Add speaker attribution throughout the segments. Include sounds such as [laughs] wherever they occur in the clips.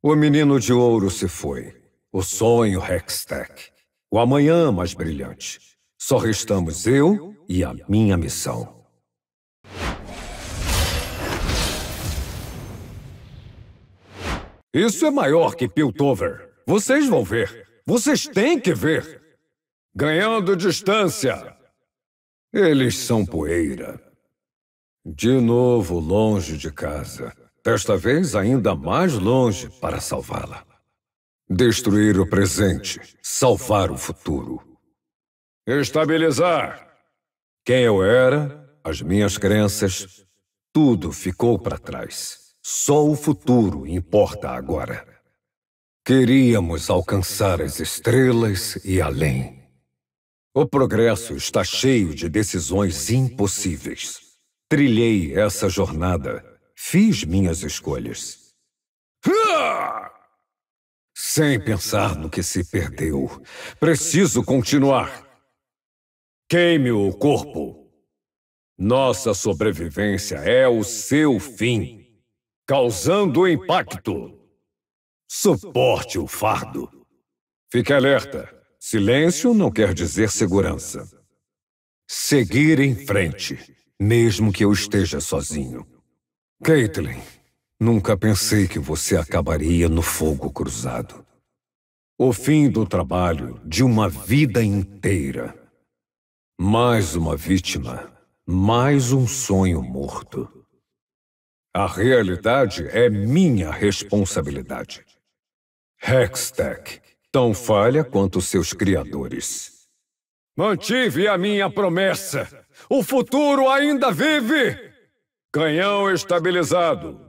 Speaker 1: O menino de ouro se foi. O sonho Hextech. O amanhã mais brilhante. Só restamos eu e a minha missão. Isso é maior que Piltover. Vocês vão ver. Vocês têm que ver. Ganhando distância. Eles são poeira. De novo longe de casa desta vez ainda mais longe para salvá-la. Destruir o presente, salvar o futuro. Estabilizar. Quem eu era, as minhas crenças, tudo ficou para trás. Só o futuro importa agora. Queríamos alcançar as estrelas e além. O progresso está cheio de decisões impossíveis. Trilhei essa jornada Fiz minhas escolhas. Sem pensar no que se perdeu. Preciso continuar. Queime o corpo. Nossa sobrevivência é o seu fim, causando impacto. Suporte o fardo. Fique alerta. Silêncio não quer dizer segurança. Seguir em frente, mesmo que eu esteja sozinho. Caitlin, nunca pensei que você acabaria no fogo cruzado. O fim do trabalho de uma vida inteira. Mais uma vítima, mais um sonho morto. A realidade é minha responsabilidade. Hextech, tão falha quanto seus criadores. Mantive a minha promessa. O futuro ainda vive! Canhão estabilizado.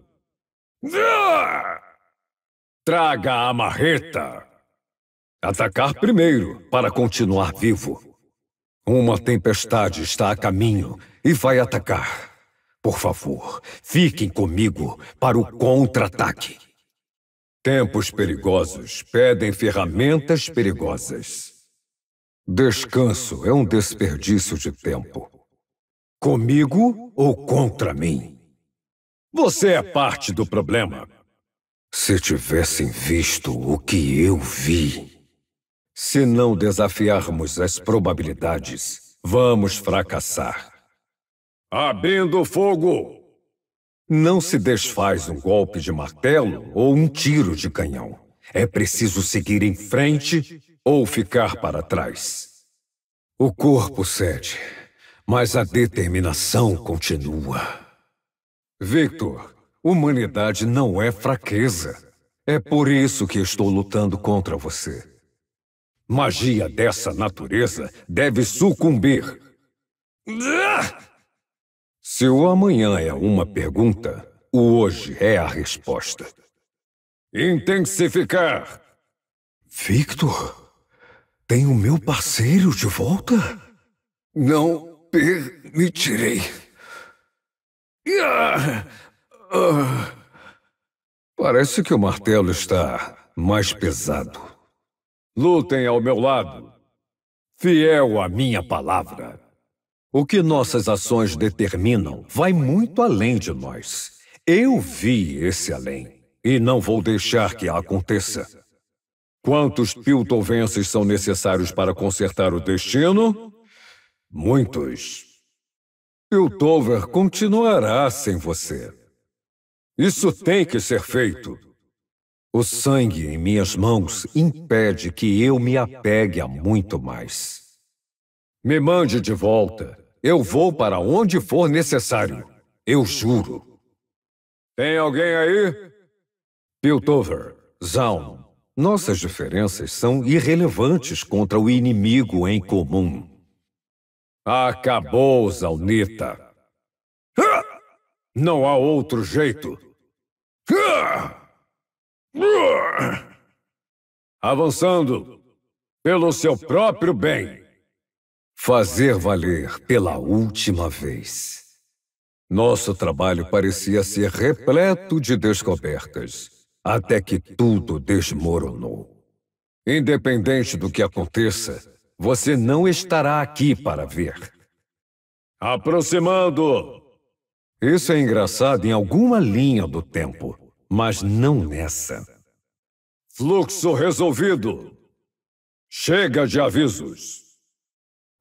Speaker 1: Traga a marreta. Atacar primeiro, para continuar vivo. Uma tempestade está a caminho e vai atacar. Por favor, fiquem comigo para o contra-ataque. Tempos perigosos pedem ferramentas perigosas. Descanso é um desperdício de tempo comigo ou contra mim. Você é parte do problema. Se tivessem visto o que eu vi. Se não desafiarmos as probabilidades, vamos fracassar. Abrindo fogo! Não se desfaz um golpe de martelo ou um tiro de canhão. É preciso seguir em frente ou ficar para trás. O corpo cede, mas a determinação continua. Victor, humanidade não é fraqueza. É por isso que estou lutando contra você. Magia dessa natureza deve sucumbir. Se o amanhã é uma pergunta, o hoje é a resposta. Intensificar! Victor, tem o meu parceiro de volta? Não permitirei. Ah, ah. Parece que o martelo está mais pesado. Lutem ao meu lado, fiel à minha palavra. O que nossas ações determinam vai muito além de nós. Eu vi esse além e não vou deixar que aconteça. Quantos piltovenses são necessários para consertar o destino? Muitos. Piltover continuará sem você. Isso tem que ser feito. O sangue em minhas mãos impede que eu me apegue a muito mais. Me mande de volta. Eu vou para onde for necessário. Eu juro. Tem alguém aí? Piltover, Zaun, nossas diferenças são irrelevantes contra o inimigo em comum. Acabou, Zaunita. Não há outro jeito. Avançando pelo seu próprio bem. Fazer valer pela última vez. Nosso trabalho parecia ser repleto de descobertas, até que tudo desmoronou. Independente do que aconteça, você não estará aqui para ver. Aproximando! Isso é engraçado em alguma linha do tempo, mas não nessa. Fluxo resolvido. Chega de avisos.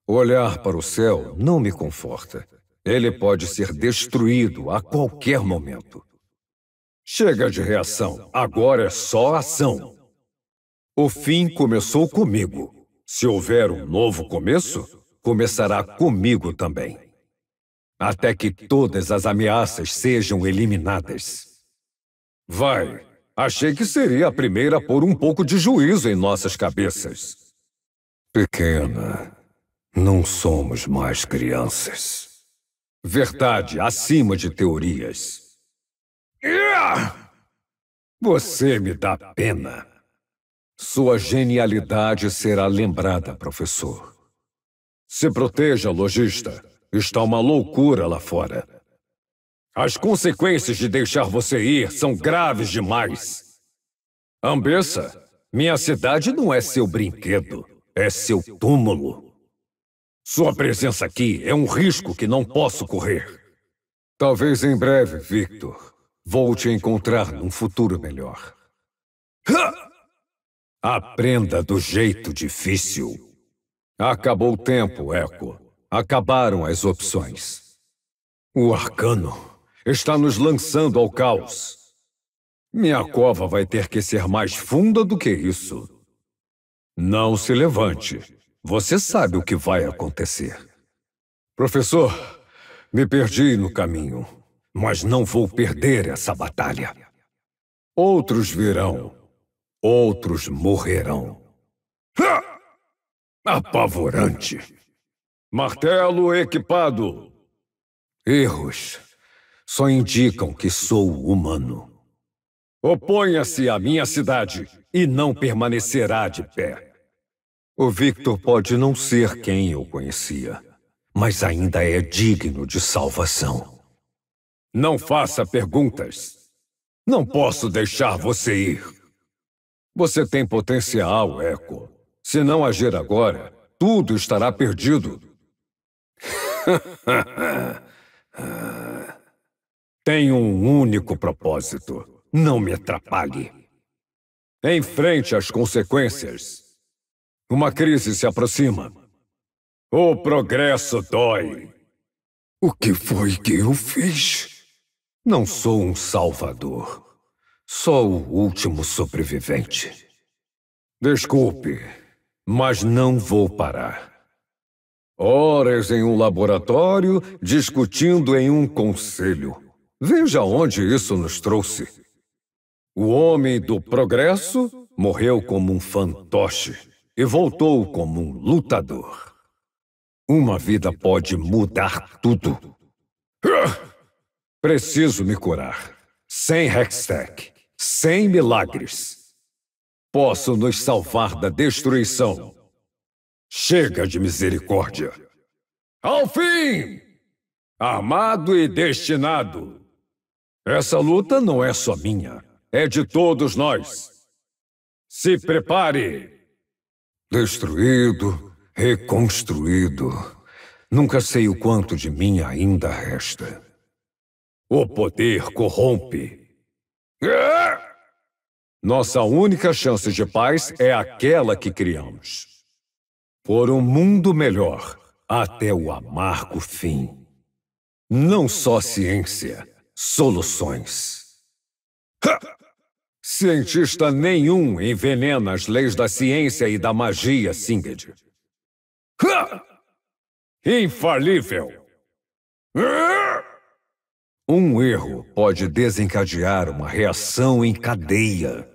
Speaker 1: Olhar para o céu não me conforta. Ele pode ser destruído a qualquer momento. Chega de reação, agora é só ação. O fim começou comigo. Se houver um novo começo, começará comigo também. Até que todas as ameaças sejam eliminadas. Vai, achei que seria a primeira a pôr um pouco de juízo em nossas cabeças. Pequena, não somos mais crianças. Verdade acima de teorias. Você me dá pena. Sua genialidade será lembrada, professor. Se proteja, lojista. Está uma loucura lá fora. As consequências de deixar você ir são graves demais. Ambessa, minha cidade não é seu brinquedo, é seu túmulo. Sua presença aqui é um risco que não posso correr. Talvez em breve, Victor. Vou te encontrar num futuro melhor. Ha! Aprenda do jeito difícil. Acabou o tempo, Echo. Acabaram as opções. O arcano está nos lançando ao caos. Minha cova vai ter que ser mais funda do que isso. Não se levante. Você sabe o que vai acontecer. Professor, me perdi no caminho, mas não vou perder essa batalha. Outros virão outros morrerão. Apavorante. Martelo equipado. Erros só indicam que sou humano. Oponha-se à minha cidade e não permanecerá de pé. O Victor pode não ser quem eu conhecia, mas ainda é digno de salvação. Não faça perguntas. Não posso deixar você ir. Você tem potencial, Echo. Se não agir agora, tudo estará perdido. [laughs] Tenho um único propósito. Não me atrapalhe. Enfrente as consequências. Uma crise se aproxima. O progresso dói. O que foi que eu fiz? Não sou um salvador. Só o último sobrevivente. Desculpe, mas não vou parar. Horas em um laboratório, discutindo em um conselho. Veja onde isso nos trouxe. O homem do progresso morreu como um fantoche e voltou como um lutador. Uma vida pode mudar tudo. Preciso me curar. Sem Hextech sem milagres, possam nos salvar da destruição. Chega de misericórdia. Ao fim! Amado e destinado. Essa luta não é só minha, é de todos nós. Se prepare! Destruído, reconstruído. Nunca sei o quanto de mim ainda resta. O poder corrompe, nossa única chance de paz é aquela que criamos. Por um mundo melhor, até o amargo fim. Não só ciência, soluções. Cientista nenhum envenena as leis da ciência e da magia, Singed. Infalível. Ha! Um erro pode desencadear uma reação em cadeia.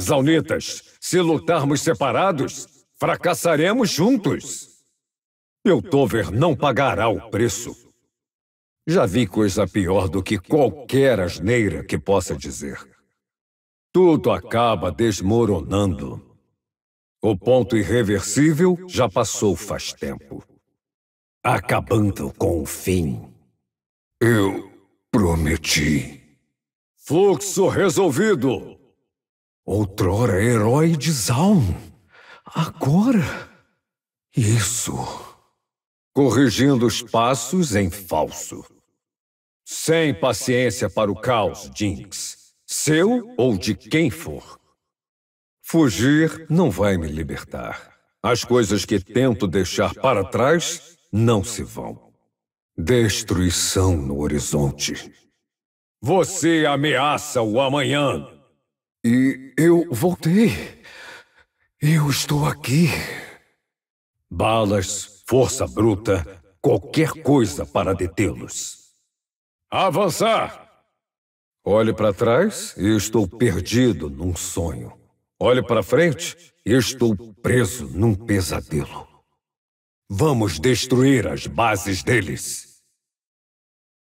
Speaker 1: Zaunitas, se lutarmos separados, fracassaremos juntos. Piltover não pagará o preço. Já vi coisa pior do que qualquer asneira que possa dizer. Tudo acaba desmoronando. O ponto irreversível já passou faz tempo acabando com o fim. Eu prometi. Fluxo resolvido. Outrora herói de Zaun. Agora. Isso. Corrigindo os passos em falso. Sem paciência para o caos, Jinx. Seu ou de quem for. Fugir não vai me libertar. As coisas que tento deixar para trás não se vão. Destruição no horizonte. Você ameaça o amanhã. E eu voltei. Eu estou aqui. Balas, força bruta, qualquer coisa para detê-los. Avançar! Olhe para trás e estou perdido num sonho. Olhe para frente e estou preso num pesadelo. Vamos destruir as bases deles.